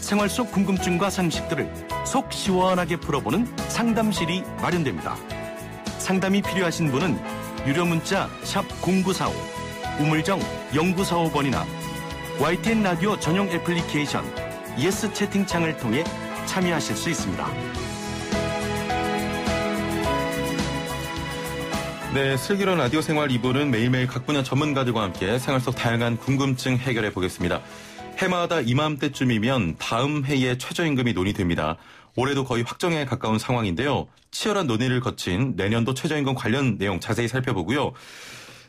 생활 속 궁금증과 상식들을 속 시원하게 풀어보는 상담실이 마련됩니다. 상담이 필요하신 분은 유료 문자 0945, 우물정 0945번이나 YTN 라디오 전용 애플리케이션 예스 채팅창을 통해 참여하실 수 있습니다. 네, 슬기로운 라디오 생활 2부는 매일매일 각 분야 전문가들과 함께 생활 속 다양한 궁금증 해결해 보겠습니다. 해마다 이맘때쯤이면 다음 해에 최저임금이 논의됩니다. 올해도 거의 확정에 가까운 상황인데요. 치열한 논의를 거친 내년도 최저임금 관련 내용 자세히 살펴보고요.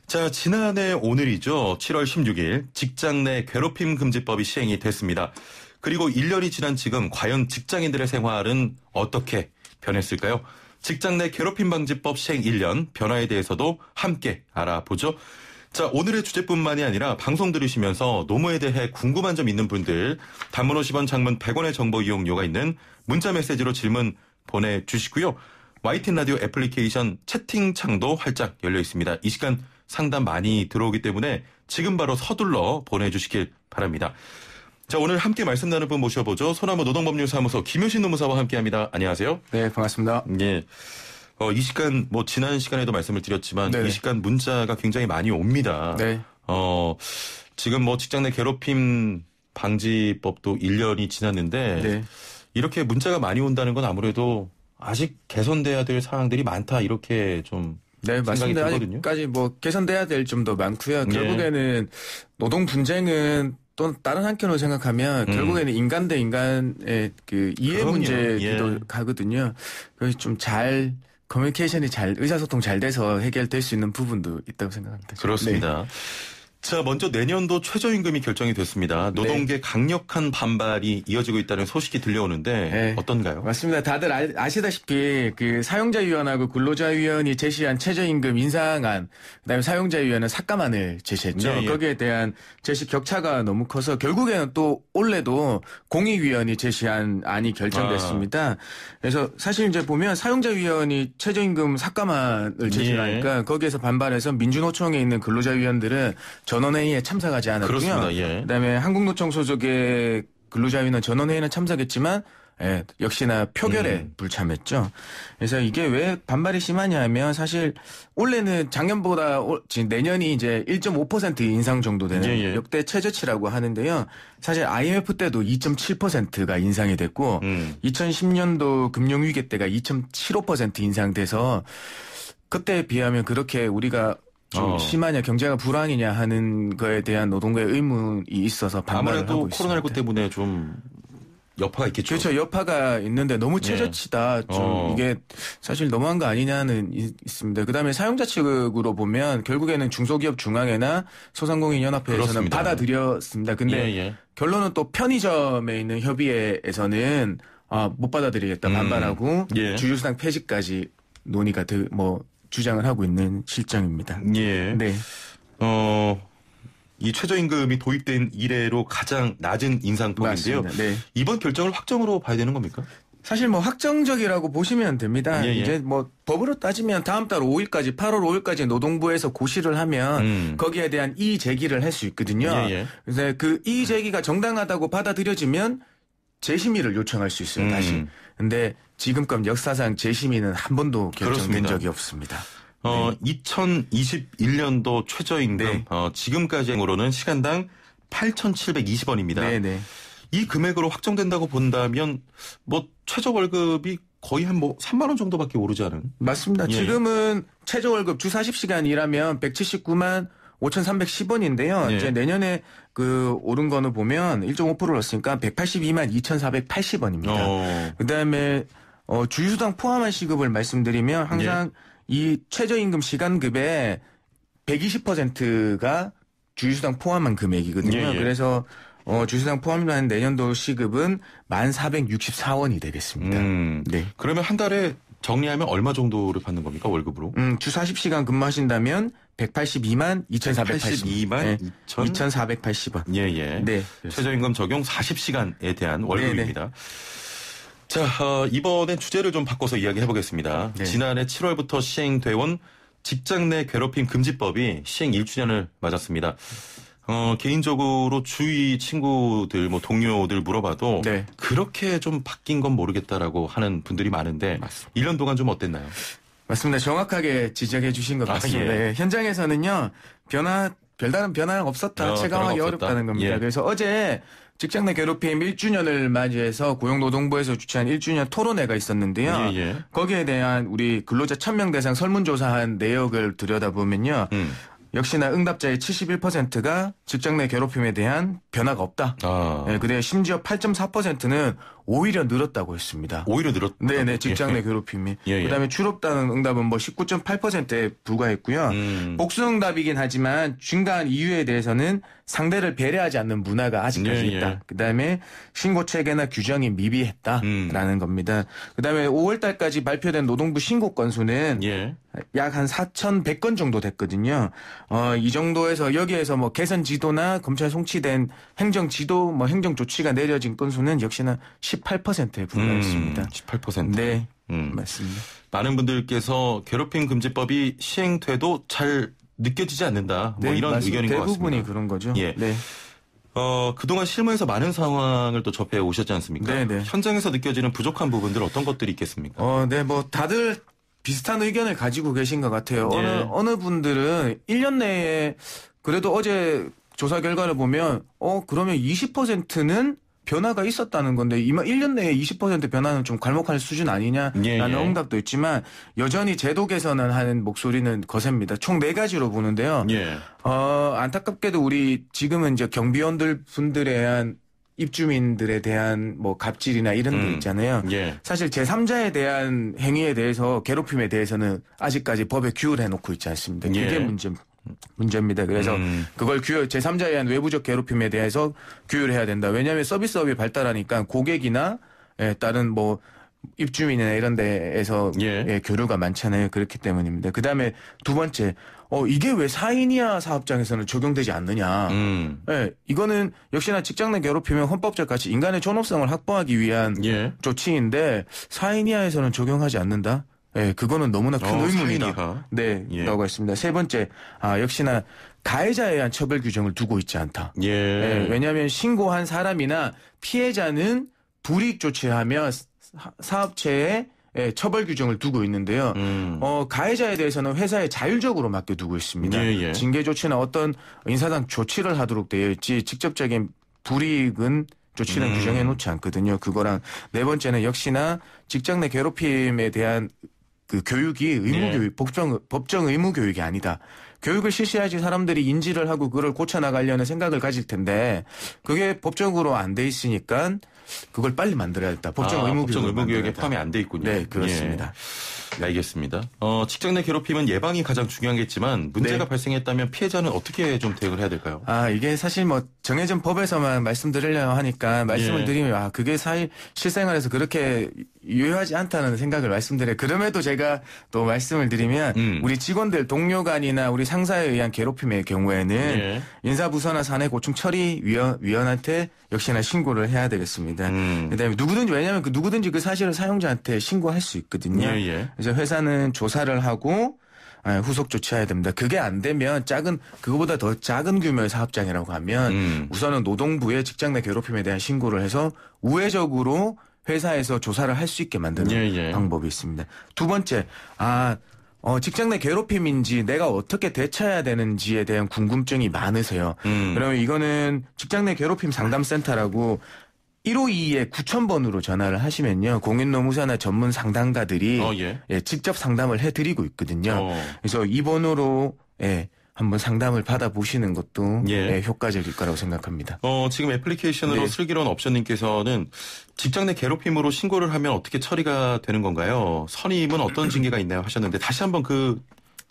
자, 지난해 오늘이죠. 7월 16일 직장 내 괴롭힘 금지법이 시행이 됐습니다. 그리고 1년이 지난 지금 과연 직장인들의 생활은 어떻게 변했을까요? 직장 내 괴롭힘 방지법 시행 1년 변화에 대해서도 함께 알아보죠. 자, 오늘의 주제뿐만이 아니라 방송 들으시면서 노무에 대해 궁금한 점 있는 분들 단문 50원 장문 100원의 정보 이용료가 있는 문자 메시지로 질문 보내주시고요. YTN 라디오 애플리케이션 채팅창도 활짝 열려 있습니다. 이 시간 상담 많이 들어오기 때문에 지금 바로 서둘러 보내주시길 바랍니다. 자, 오늘 함께 말씀 나눌 분 모셔보죠. 소나무 노동법률사무소 김효신 노무사와 함께 합니다. 안녕하세요. 네, 반갑습니다. 예. 어, 이 시간 뭐 지난 시간에도 말씀을 드렸지만 네네. 이 시간 문자가 굉장히 많이 옵니다. 네. 어, 지금 뭐 직장 내 괴롭힘 방지법도 1년이 지났는데 네. 이렇게 문자가 많이 온다는 건 아무래도 아직 개선돼야 될 사항들이 많다 이렇게 좀 네, 맞습니다. 들 아직까지 뭐 개선돼야 될 점도 많고요. 네. 결국에는 노동 분쟁은 또 다른 한켠으로 생각하면 음. 결국에는 인간 대 인간의 그 이해 그럼요. 문제기도 예. 가거든요. 그래서 좀잘 커뮤니케이션이 잘 의사소통 잘 돼서 해결될 수 있는 부분도 있다고 생각합니다. 그렇습니다. 네. 자, 먼저 내년도 최저임금이 결정이 됐습니다. 네. 노동계 네. 강력한 반발이 이어지고 있다는 소식이 들려오는데 네. 어떤가요? 맞습니다. 다들 아, 시다시피 그 사용자위원하고 근로자위원이 제시한 최저임금 인상안, 그다음에 사용자위원은 삭감안을 제시했죠. 네, 예. 거기에 대한 제시 격차가 너무 커서 결국에는 또 올해도 공익위원이 제시한 안이 결정됐습니다. 아. 그래서 사실 이제 보면 사용자위원이 최저임금 삭감안을 제시하니까 네. 예. 거기에서 반발해서 민주노총에 있는 근로자위원들은 전원회의에 참석하지 않았고요. 예. 그다음에 한국노총 소속의 근로자위는 전원회의는 참석했지만 예, 역시나 표결에 음. 불참했죠. 그래서 이게 왜 반발이 심하냐면 사실 원래는 작년보다 올, 지금 내년이 이제 1.5% 인상 정도 되는 예, 예. 역대 최저치라고 하는데요. 사실 IMF 때도 2.7%가 인상이 됐고 음. 2010년도 금융위기 때가 2.75% 인상돼서 그때에 비하면 그렇게 우리가 좀 어. 심하냐 경제가 불황이냐 하는 거에 대한 노동자의 의문이 있어서 반발을 아무래도 코로나19 때문에 좀 여파가 있겠죠. 그렇죠. 여파가 있는데 너무 예. 최저치다. 예. 좀 어. 이게 사실 너무한 거 아니냐는 있습니다. 그다음에 사용자 측으로 보면 결국에는 중소기업 중앙회나 소상공인 연합회에서는 받아들였습니다. 근데 예, 예. 결론은 또 편의점에 있는 협의회에서는 아, 못 받아들이겠다 음. 반발하고 음. 예. 주주수당 폐지까지 논의가 되, 뭐 주장을 하고 있는 실정입니다. 예. 네. 어, 이 최저임금이 도입된 이래로 가장 낮은 인상폭인데요. 네. 이번 결정을 확정으로 봐야 되는 겁니까? 사실 뭐 확정적이라고 보시면 됩니다. 예, 예. 이제 뭐 법으로 따지면 다음 달 5일까지 8월 5일까지 노동부에서 고시를 하면 음. 거기에 대한 이의 제기를 할 수 있거든요. 예, 예, 그래서 그 이의 제기가 정당하다고 받아들여지면 재심의를 요청할 수 있어요. 다시. 음. 근데 지금껏 역사상 재심위는한 번도 결정된 그렇습니다. 적이 없습니다. 어, 네. 2021년도 최저임금 네. 어, 지금까지로는 시간당 8,720원입니다. 네네. 이 금액으로 확정된다고 본다면 뭐 최저 월급이 거의 한 뭐 3만 원 정도밖에 오르지 않은? 맞습니다. 예. 지금은 최저 월급 주 40시간 일하면 179만 5,310원인데요. 예. 이제 내년에 그 오른 거는 보면 1.5%를 넣었으니까 182만 2,480원입니다. 그다음에 어, 주휴수당 포함한 시급을 말씀드리면 항상 예. 이 최저임금 시간급의 120%가 주휴수당 포함한 금액이거든요. 예, 예. 그래서 어, 주휴수당 포함한 내년도 시급은 1,464원이 되겠습니다. 음, 네. 그러면 한 달에 정리하면 얼마 정도를 받는 겁니까 월급으로? 음, 주 40시간 근무하신다면 182만 2,480원. 2 네. 2,480원. 예, 예. 네. 최저임금 적용 40시간에 대한 월급입니다. 네네. 네. 자, 어, 이번엔 주제를 좀 바꿔서 이야기해 보겠습니다. 네. 지난해 7월부터 시행돼온 직장 내 괴롭힘 금지법이 시행 1주년을 맞았습니다. 어, 개인적으로 주위 친구들, 뭐 동료들 물어봐도 네. 그렇게 좀 바뀐 건 모르겠다라고 하는 분들이 많은데 맞습니다. 1년 동안 좀 어땠나요? 맞습니다. 정확하게 지적해 주신 것 아, 같습니다. 아, 예. 예. 현장에서는요, 변화 별다른 변화는 없었다. 어, 체감하기 없었다. 어렵다는 겁니다. 예. 그래서 어제 직장 내 괴롭힘 1주년을 맞이해서 고용노동부에서 주최한 1주년 토론회가 있었는데요. 예, 예. 거기에 대한 우리 근로자 1000명 대상 설문조사한 내역을 들여다보면요. 음. 역시나 응답자의 71%가 직장 내 괴롭힘에 대한 변화가 없다. 아. 네, 예, 그대 심지어 8.4%는 오히려 늘었다고 했습니다. 오히려 늘었 네네, 예. 직장 내 괴롭힘이. 예, 예. 그다음에 추롭다는 응답은 뭐 19.8%에 불과했고요. 음. 복수 응답이긴 하지만 중간 이유에 대해서는 상대를 배려하지 않는 문화가 아직까지 예, 예. 있다. 예. 그다음에 신고 체계나 규정이 미비했다라는 음. 겁니다. 그다음에 5월 달까지 발표된 노동부 신고 건수는 예. 약한 4,100건 정도 됐거든요. 어, 이 정도에서 여기에서 뭐 개선 지도나 검찰 송치된 행정 지도 뭐 행정 조치가 내려진 건수는 역시나 18%에 불과했습니다. 음, 18%. 네. 음. 맞습니다. 많은 분들께서 괴롭힘 금지법이 시행돼도 잘 느껴지지 않는다. 뭐 네, 이런 맞습 의견인 것 같습니다. 대부분이 그런 거죠. 예. 네. 어, 그동안 실무에서 많은 상황을 또 접해 오셨지 않습니까? 네네. 네. 현장에서 느껴지는 부족한 부분들 어떤 것들이 있겠습니까? 어, 네, 뭐 다들 비슷한 의견을 가지고 계신 것 같아요. 네. 어느, 어느 분들은 1년 내에 그래도 어제 조사 결과를 보면 어, 그러면 20%는 변화가 있었다는 건데 이마 1년 내에 20% 변화는 좀 괄목할 수준 아니냐라는 예, 예. 응답도 있지만 여전히 제도 개선을 하는 목소리는 거셉니다. 총 네 가지로 보는데요. 예. 어, 안타깝게도 우리 지금은 이제 경비원들 분들에 대한 입주민들에 대한 뭐 갑질이나 이런 음, 데 있잖아요. 예. 사실 제3자에 대한 행위에 대해서 괴롭힘에 대해서는 아직까지 법에 규율해 놓고 있지 않습니다. 그게 예. 문제 입니다 문제입니다. 그래서 음. 그걸 규율 제3자에 의한 외부적 괴롭힘에 대해서 규율해야 된다. 왜냐하면 서비스업이 발달하니까 고객이나 예, 다른 뭐 입주민이나 이런 데에서 예. 예, 교류가 많잖아요. 그렇기 때문입니다. 그다음에 두 번째 어 이게 왜 사인이야 사업장에서는 적용되지 않느냐. 음. 예, 이거는 역시나 직장 내 괴롭힘은 헌법적 가치 인간의 존엄성을 확보하기 위한 예. 조치인데 사인이야에서는 적용하지 않는다. 예, 그거는 너무나 큰 어, 의문이다. 네, 예. 라고 했습니다. 세 번째, 아, 역시나 가해자에 의한 처벌 규정을 두고 있지 않다. 예. 예 왜냐하면 신고한 사람이나 피해자는 불이익 조치하며 사업체에 예, 처벌 규정을 두고 있는데요. 음. 어, 가해자에 대해서는 회사에 자율적으로 맡겨두고 있습니다. 예, 예. 징계 조치나 어떤 인사상 조치를 하도록 되어 있지 직접적인 불이익은 조치는 음. 규정해 놓지 않거든요. 그거랑 네 번째는 역시나 직장 내 괴롭힘에 대한 그 교육이 의무 네. 교육, 네. 법정, 법정 의무 교육이 아니다. 교육을 실시해야지 사람들이 인지를 하고 그걸 고쳐나가려는 생각을 가질 텐데 그게 법적으로 안 돼 있으니까 그걸 빨리 만들어야 겠다 법정 아, 의무 법정 의무 교육에 포함이 안 돼 있군요. 네, 그렇습니다. 예. 네, 알겠습니다. 어, 직장 내 괴롭힘은 예방이 가장 중요하겠지만 문제가 네. 발생했다면 피해자는 어떻게 좀 대응을 해야 될까요? 아, 이게 사실 뭐 정해진 법에서만 말씀드리려 하니까 말씀을 예. 드리면 아, 그게 사실 실생활에서 그렇게 유효하지 않다는 생각을 말씀드려요. 그럼에도 제가 또 말씀을 드리면 음. 우리 직원들 동료 간이나 우리 상사에 의한 괴롭힘의 경우에는 예. 인사부서나 사내 고충 처리 위원, 위원한테 역시나 신고를 해야 되겠습니다. 음. 그다음에 누구든지 왜냐하면 그 누구든지 그 사실을 사용자한테 신고할 수 있거든요. 예, 예. 그래서 회사는 조사를 하고 예, 후속 조치해야 됩니다. 그게 안 되면 작은 그거보다 더 작은 규모의 사업장이라고 하면 음. 우선은 노동부에 직장 내 괴롭힘에 대한 신고를 해서 우회적으로 회사에서 조사를 할 수 있게 만드는 예, 예. 방법이 있습니다. 두 번째, 아 어, 직장 내 괴롭힘인지 내가 어떻게 대처해야 되는지에 대한 궁금증이 많으세요. 음. 그러면 이거는 직장 내 괴롭힘 상담센터라고 152에 9000번으로 전화를 하시면요. 공인노무사나 전문 상담가들이 어, 예. 예, 직접 상담을 해드리고 있거든요. 어. 그래서 이 번호로 예, 한번 상담을 받아보시는 것도 예. 네, 효과적일 거라고 생각합니다. 어, 지금 애플리케이션으로 네. 슬기로운 옵션님께서 직장 내 괴롭힘으로 신고를 하면 어떻게 처리가 되는 건가요? 선임은 어떤 징계가 있나요? 하셨는데 다시 한번 그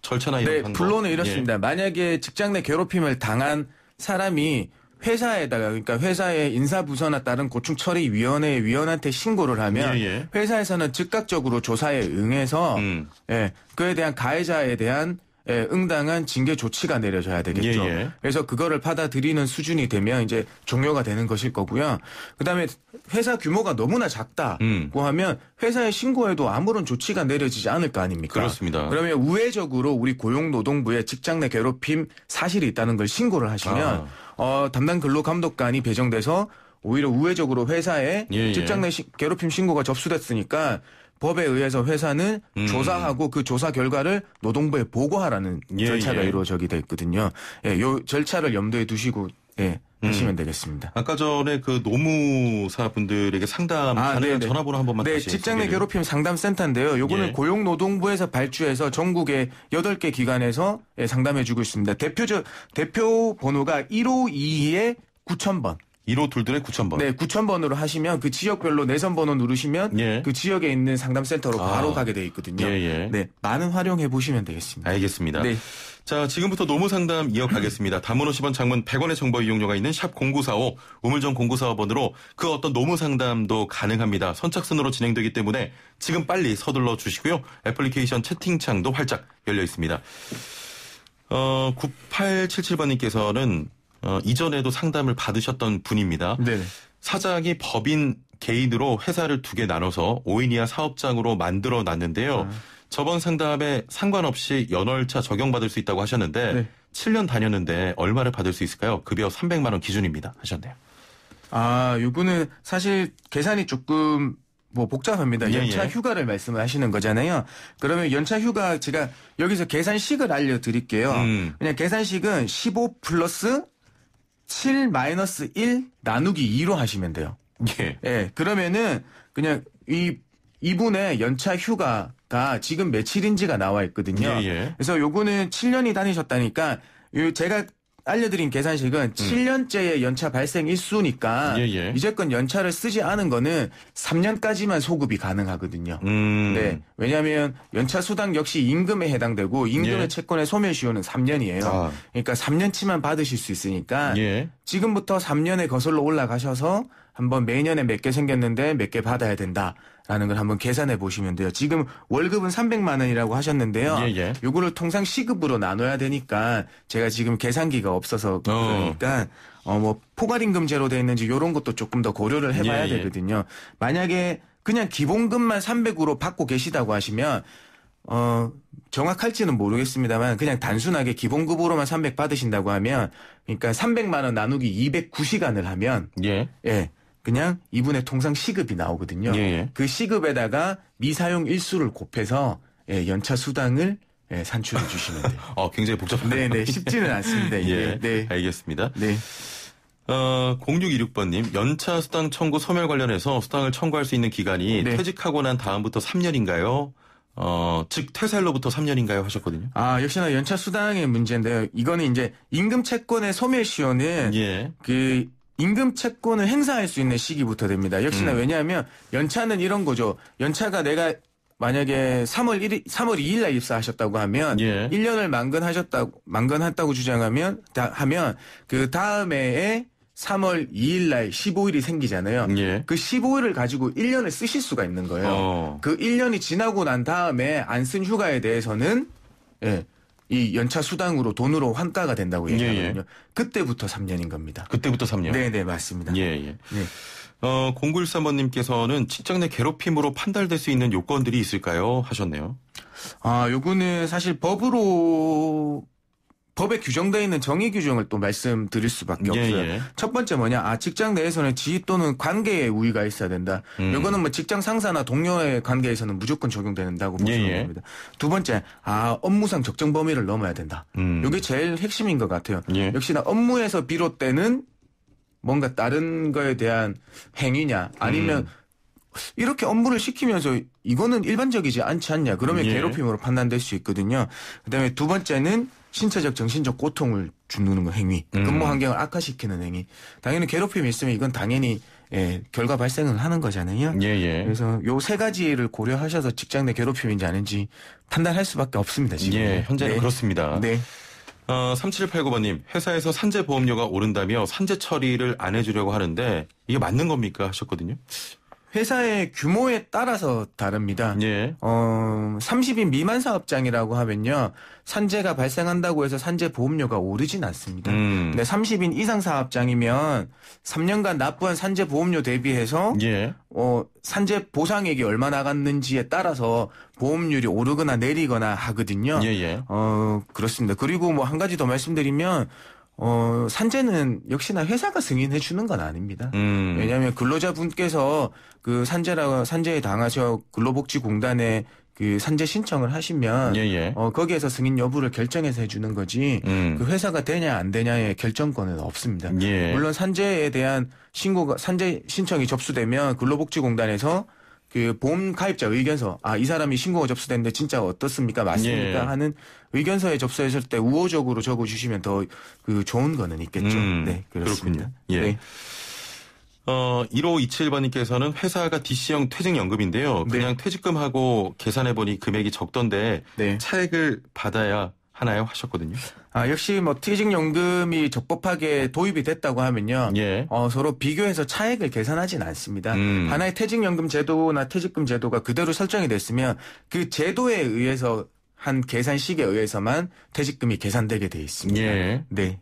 절차나 이런 네, 방법. 본 예. 이렇습니다. 예. 만약에 직장 내 괴롭힘을 당한 사람이 회사에다가 그러니까 회사의 인사부서나 다른 고충처리위원회 위원한테 신고를 하면 예, 예. 회사에서는 즉각적으로 조사에 응해서 음. 예, 그에 대한 가해자에 대한 예, 응당한 징계 조치가 내려져야 되겠죠. 예, 예. 그래서 그거를 받아들이는 수준이 되면 이제 종료가 되는 것일 거고요. 그다음에 회사 규모가 너무나 작다고 음. 하면 회사에 신고해도 아무런 조치가 내려지지 않을 거 아닙니까? 그렇습니다. 그러면 우회적으로 우리 고용노동부에 직장 내 괴롭힘 사실이 있다는 걸 신고를 하시면 아. 어, 담당 근로감독관이 배정돼서 오히려 우회적으로 회사에 예, 예. 직장 내 시, 괴롭힘 신고가 접수됐으니까 법에 의해서 회사는 음. 조사하고 그 조사 결과를 노동부에 보고하라는 예, 절차가 예. 이루어져게돼 있거든요. 예, 요 절차를 염두에 두시고 예. 음. 하시면 음. 되겠습니다. 아까 전에 그 노무사 분들에게 상담 하는능 아, 전화번호 한 번만 네, 직장 내 괴롭힘 상담 센터인데요. 요거는 예. 고용노동부에서 발주해서 전국의 8개 기관에서 예, 상담해 주고 있습니다. 대표적 대표 번호가 1522에 9000번. 1호 둘둘에 9,000번. 네, 9,000번으로 하시면 그 지역별로 내선 번호 누르시면 예. 그 지역에 있는 상담센터로 아. 바로 아. 가게 돼 있거든요. 예, 예. 네, 많은 활용해 보시면 되겠습니다. 알겠습니다. 네. 자, 지금부터 노무 상담 이어가겠습니다. 담은 50원 장문 100원의 정보 이용료가 있는 샵0945 우물정 0945번으로 그 어떤 노무 상담도 가능합니다. 선착순으로 진행되기 때문에 지금 빨리 서둘러 주시고요. 애플리케이션 채팅창도 활짝 열려 있습니다. 어, 9877번님께서는 어, 이전에도 상담을 받으셨던 분입니다. 네. 사장이 법인 개인으로 회사를 두 개 나눠서 5인 이하 사업장으로 만들어 놨는데요. 아. 저번 상담에 상관없이 연월차 적용받을 수 있다고 하셨는데 네. 7년 다녔는데 얼마를 받을 수 있을까요? 급여 300만 원 기준입니다. 하셨네요. 아, 요거는 사실 계산이 조금 뭐 복잡합니다. 예, 연차 예. 휴가를 말씀을 하시는 거잖아요. 그러면 연차 휴가 제가 여기서 계산식을 알려드릴게요. 음. 그냥 계산식은 15 플러스 7 마이너스 1 나누기 2로 하시면 돼요. 예. 예. 그러면은 그냥 이 이분의 연차 휴가가 지금 며칠인지가 나와 있거든요. 예, 예. 그래서 요거는 7년이 다니셨다니까 요 제가 알려드린 계산식은 7년째의 음. 연차 발생 일수니까 예, 예. 이제껏 연차를 쓰지 않은 거는 3년까지만 소급이 가능하거든요. 음. 네. 왜냐하면 연차 수당 역시 임금에 해당되고 임금의 예. 채권의 소멸시효는 3년이에요. 아. 그러니까 3년치만 받으실 수 있으니까 예. 지금부터 3년에 거슬러 올라가셔서 한번 매년에 몇 개 생겼는데 몇 개 받아야 된다라는 걸 한번 계산해 보시면 돼요. 지금 월급은 300만 원이라고 하셨는데요. 예, 예. 요거를 통상 시급으로 나눠야 되니까 제가 지금 계산기가 없어서 어. 그러니까 어 뭐 포괄임금제로 돼 있는지 요런 것도 조금 더 고려를 해 봐야 예, 예. 되거든요. 만약에 그냥 기본급만 300으로 받고 계시다고 하시면 어, 정확할지는 모르겠습니다만 그냥 단순하게 기본급으로만 300 받으신다고 하면 그러니까 300만 원 나누기 209시간을 하면 예. 예. 그냥 이분의 통상 시급이 나오거든요. 예, 예. 그 시급에다가 미사용 일수를 곱해서 예, 연차 수당을 예, 산출해 주시면 돼요. 어, 굉장히 복잡한데. 네네, 쉽지는 않습니다. 예, 네. 알겠습니다. 네. 어, 0626번님, 연차 수당 청구 소멸 관련해서 수당을 청구할 수 있는 기간이 네. 퇴직하고 난 다음부터 3년인가요? 어, 즉 퇴사일로부터 3년인가요 하셨거든요. 아, 역시나 연차 수당의 문제인데요. 이거는 이제 임금 채권의 소멸 시효는 예. 그 임금 채권을 행사할 수 있는 시기부터 됩니다. 역시나 음. 왜냐하면 연차는 이런 거죠. 연차가 내가 만약에 3월 1일, 3월 2일 날 입사하셨다고 하면 예. 1년을 만근하셨다고 만근했다고 주장하면 다, 하면 그 다음에에 3월 2일 날 15일이 생기잖아요. 예. 그 15일을 가지고 1년을 쓰실 수가 있는 거예요. 어. 그 1년이 지나고 난 다음에 안 쓴 휴가에 대해서는 예. 이 연차 수당으로 돈으로 환가가 된다고 얘기하거든요. 예, 예. 그때부터 3년인 겁니다. 그때부터 3년. 네, 네, 맞습니다. 예, 예. 네. 어, 0913번님께서는 직장 내 괴롭힘으로 판단될 수 있는 요건들이 있을까요? 하셨네요. 아, 요거는 사실 법으로 법에 규정되어 있는 정의 규정을 또 말씀드릴 수밖에 예, 없어요. 예. 첫 번째 뭐냐? 아, 직장 내에서는 지위 또는 관계에 우위가 있어야 된다. 음. 이거는 뭐 직장 상사나 동료의 관계에서는 무조건 적용된다고 보시면 예, 예, 됩니다. 두 번째, 아, 업무상 적정 범위를 넘어야 된다. 음. 이게 제일 핵심인 것 같아요. 예. 역시나 업무에서 비롯되는 뭔가 다른 거에 대한 행위냐 아니면 음. 이렇게 업무를 시키면서 이거는 일반적이지 않지 않냐 그러면 예. 괴롭힘으로 판단될 수 있거든요. 그다음에 두 번째는 신체적 정신적 고통을 주는 행위, 음. 근무 환경을 악화시키는 행위. 당연히 괴롭힘이 있으면 이건 당연히 예, 결과 발생을 하는 거잖아요. 예, 예. 그래서 요 세 가지를 고려하셔서 직장 내 괴롭힘인지 아닌지 판단할 수밖에 없습니다. 지금. 예, 현재는 네. 그렇습니다. 네. 어, 3789번님, 회사에서 산재 보험료가 오른다며 산재 처리를 안 해주려고 하는데 이게 맞는 겁니까? 하셨거든요. 회사의 규모에 따라서 다릅니다. 예. 어, 30인 미만 사업장이라고 하면요. 산재가 발생한다고 해서 산재 보험료가 오르진 않습니다. 음. 근데 30인 이상 사업장이면 3년간 납부한 산재 보험료 대비해서 예. 어, 산재 보상액이 얼마 나갔는지에 따라서 보험료율이 오르거나 내리거나 하거든요. 예예. 예. 어, 그렇습니다. 그리고 뭐 한 가지 더 말씀드리면 어, 산재는 역시나 회사가 승인해 주는 건 아닙니다. 음. 왜냐하면 근로자분께서 그 산재라 고 산재에 당하셔 근로복지공단에 그 산재 신청을 하시면 예예. 예. 어, 거기에서 승인 여부를 결정해서 해주는 거지 음. 그 회사가 되냐 안 되냐의 결정권은 없습니다. 예. 물론 산재에 대한 신고가 산재 신청이 접수되면 근로복지공단에서 그 보험 가입자 의견서 아 이 사람이 신고가 접수됐는데 진짜 어떻습니까 맞습니까 예. 하는 의견서에 접수했을 때 우호적으로 적어주시면 더 그 좋은 거는 있겠죠. 음, 네 그렇습니다. 그렇군요. 예. 네. 어, 1527번님께서는 회사가 DC형 퇴직연금인데요. 네. 그냥 네. 퇴직금하고 계산해보니 금액이 적던데 네. 차액을 받아야 하나요? 하셨거든요. 아, 역시 뭐 퇴직 연금이 적법하게 도입이 됐다고 하면요. 예. 어, 서로 비교해서 차액을 계산하진 않습니다. 음. 하나의 퇴직 연금 제도나 퇴직금 제도가 그대로 설정이 됐으면 그 제도에 의해서 한 계산식에 의해서만 퇴직금이 계산되게 돼 있습니다. 예. 네.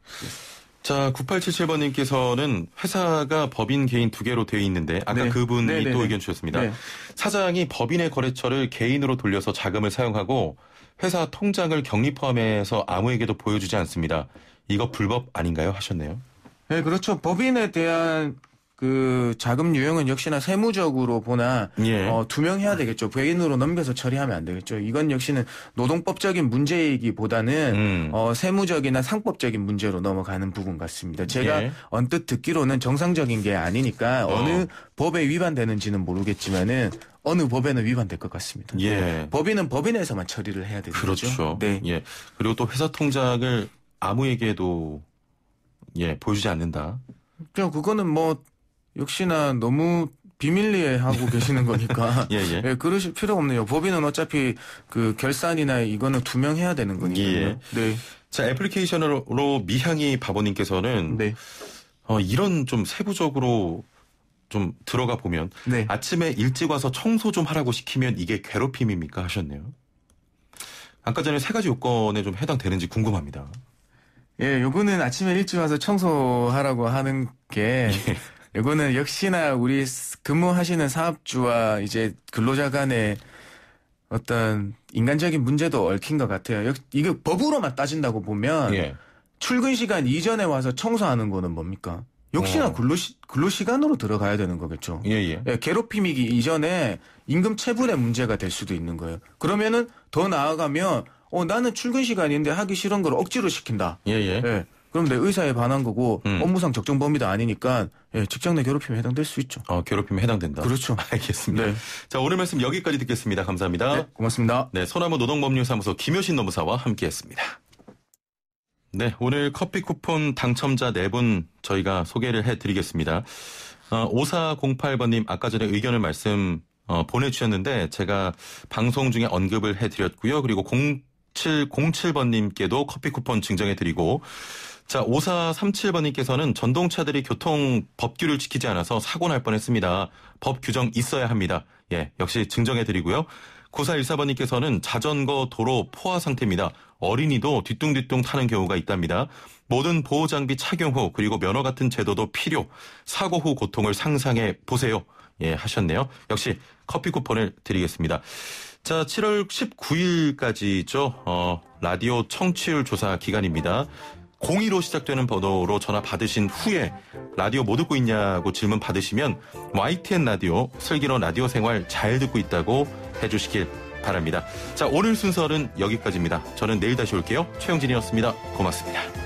자, 9877번님께서는 회사가 법인 개인 두 개로 되어 있는데 아까 네. 그분이 네네네. 네, 또 네. 의견 주셨습니다. 네. 사장이 법인의 거래처를 개인으로 돌려서 자금을 사용하고 회사 통장을 격리 포함해서 아무에게도 보여주지 않습니다. 이거 불법 아닌가요? 하셨네요. 네, 그렇죠. 법인에 대한 그 자금 유형은 역시나 세무적으로 보나 예. 어, 두명해야 되겠죠. 외인으로 넘겨서 처리하면 안 되겠죠. 이건 역시는 노동법적인 문제이기보다는 음. 어, 세무적이나 상법적인 문제로 넘어가는 부분 같습니다. 제가 예. 언뜻 듣기로는 정상적인 게 아니니까 어. 어 법에 위반되는지는 모르겠지만은 어느 법에는 위반될 것 같습니다. 예. 법인은 법인에서만 처리를 해야 되죠. 그렇죠. 네. 예. 그리고 또 회사 통장을 아무에게도 예, 보여주지 않는다. 그냥 그거는 뭐 역시나 너무 비밀리에 하고 계시는 거니까 예, 예. 예, 그러실 필요 없네요. 법인은 어차피 그 결산이나 이거는 두 명해야 되는 거니까요. 예. 네. 자 애플리케이션으로 미향이 바보님께서는 네. 어, 이런 좀 세부적으로 좀 들어가 보면 네. 아침에 일찍 와서 청소 좀 하라고 시키면 이게 괴롭힘입니까 하셨네요. 아까 전에 세 가지 요건에 좀 해당되는지 궁금합니다. 예, 요거는 아침에 일찍 와서 청소하라고 하는 게 예. 요거는 역시나 우리 근무하시는 사업주와 이제 근로자 간의 어떤 인간적인 문제도 얽힌 것 같아요. 이거 법으로만 따진다고 보면 예. 출근 시간 이전에 와서 청소하는 거는 뭡니까? 역시나 네. 근로시, 근로시간으로 들어가야 되는 거겠죠. 예, 예. 예, 괴롭힘이 기 이전에 임금 체불의 문제가 될 수도 있는 거예요. 그러면은 더 나아가면 어, 나는 출근 시간인데 하기 싫은 걸 억지로 시킨다. 예, 예. 예. 그럼 내 의사에 반한 거고 음. 업무상 적정 범위도 아니니까 예, 직장 내 괴롭힘에 해당될 수 있죠. 어, 괴롭힘에 해당된다. 그렇죠. 알겠습니다. 네. 자, 오늘 말씀 여기까지 듣겠습니다. 감사합니다. 네, 고맙습니다. 네, 소나무 노동법률사무소 김효신 노무사와 함께했습니다. 네, 오늘 커피 쿠폰 당첨자 네 분 저희가 소개를 해드리겠습니다. 어, 5408번님 아까 전에 의견을 말씀 어, 보내주셨는데 제가 방송 중에 언급을 해드렸고요. 그리고 0707번님께도 커피 쿠폰 증정해드리고 자, 5437번님께서는 전동차들이 교통 법규를 지키지 않아서 사고 날 뻔했습니다. 법 규정 있어야 합니다. 예, 역시 증정해드리고요. 9414번님께서는 자전거 도로 포화 상태입니다. 어린이도 뒤뚱뒤뚱 타는 경우가 있답니다. 모든 보호장비 착용 후 그리고 면허 같은 제도도 필요. 사고 후 고통을 상상해 보세요. 예, 하셨네요. 역시 커피 쿠폰을 드리겠습니다. 자, 7월 19일까지죠. 어, 라디오 청취율 조사 기간입니다. 02로 시작되는 번호로 전화 받으신 후에 라디오 뭐 듣고 있냐고 질문 받으시면 YTN 라디오 슬기로운 라디오 생활 잘 듣고 있다고 해주시길 바랍니다. 자 오늘 순서는 여기까지입니다. 저는 내일 다시 올게요. 최영진이었습니다. 고맙습니다.